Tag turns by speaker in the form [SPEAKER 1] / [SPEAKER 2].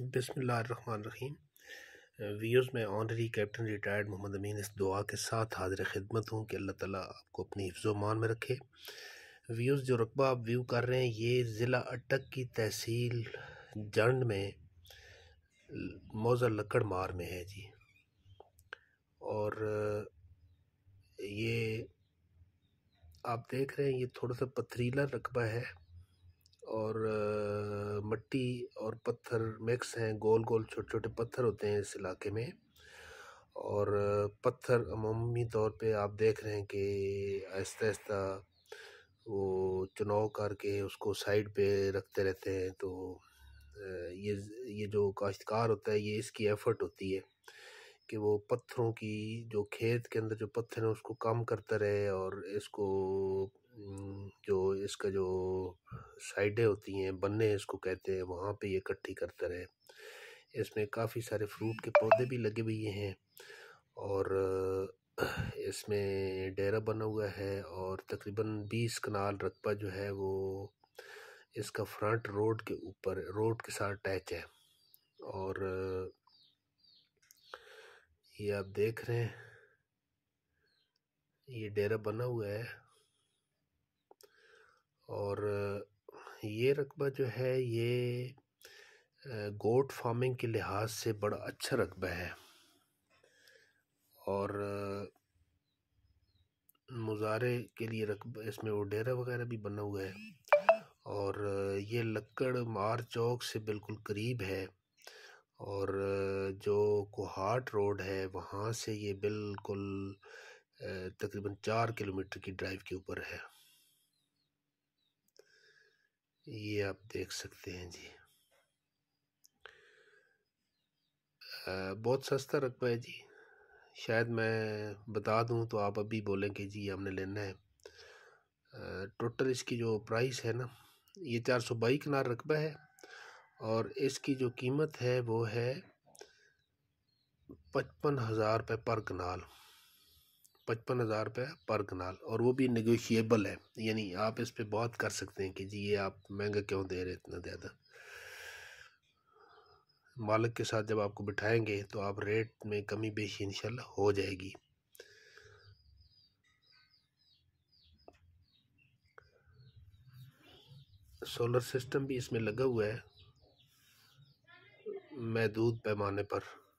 [SPEAKER 1] रही व्यूज़ में honorary captain retired Mohammad Amin इस दुआ के साथ हाजिर खिदमत हूँ कि अल्लाह ताला आपको अपनी मान में रखे व्यूज़ जो रकबा आप व्यू कर रहे हैं ये ज़िला अटक की तहसील जंड में मौज़ा लकड़ मार में है जी और ये आप देख रहे हैं ये थोड़ा सा पथरीला रकबा है और मट्टी और पत्थर मिक्स हैं गोल गोल छोटे छोटे पत्थर होते हैं इस इलाके में और पत्थर अमूमी तौर पे आप देख रहे हैं कि आहिस्ता आहिस्ता वो चुनाव करके उसको साइड पे रखते रहते हैं तो ये ये जो काश्तकार होता है ये इसकी एफर्ट होती है कि वो पत्थरों की जो खेत के अंदर जो पत्थर हैं उसको कम करता रहे और इसको जो इसका जो साइडें होती हैं बन्ने इसको कहते हैं वहाँ पे ये इकट्ठी करता रहे इसमें काफ़ी सारे फ्रूट के पौधे भी लगे हुए हैं और इसमें डेरा बना हुआ है और तकरीबन बीस कनाल रकबा जो है वो इसका फ्रंट रोड के ऊपर रोड के साथ अटैच है और ये आप देख रहे हैं ये डेरा बना हुआ है और ये रकबा जो है ये गोट फार्मिंग के लिहाज से बड़ा अच्छा रकबा है और मुजारे के लिए रकबा इसमें वो डेरा वगैरह भी बना हुआ है और ये लक्कड़ मार चौक से बिल्कुल करीब है और जो कोहाट रोड है वहाँ से ये बिल्कुल तकरीबन चार किलोमीटर की ड्राइव के ऊपर है ये आप देख सकते हैं जी आ, बहुत सस्ता रकबा है जी शायद मैं बता दूं तो आप अभी बोलें कि जी हमने लेना है आ, टोटल इसकी जो प्राइस है ना ये चार सौ बाई किनार रकबा है और इसकी जो कीमत है वो है पचपन हज़ार रुपये पर कनाल पचपन हज़ार रुपये पर कनाल और वो भी निगोशिएबल है यानी आप इस पर बात कर सकते हैं कि जी ये आप महंगा क्यों दे रहे इतना ज़्यादा मालिक के साथ जब आपको बिठाएंगे तो आप रेट में कमी बेशी इनशाला हो जाएगी सोलर सिस्टम भी इसमें लगा हुआ है महदूद पैमाने पर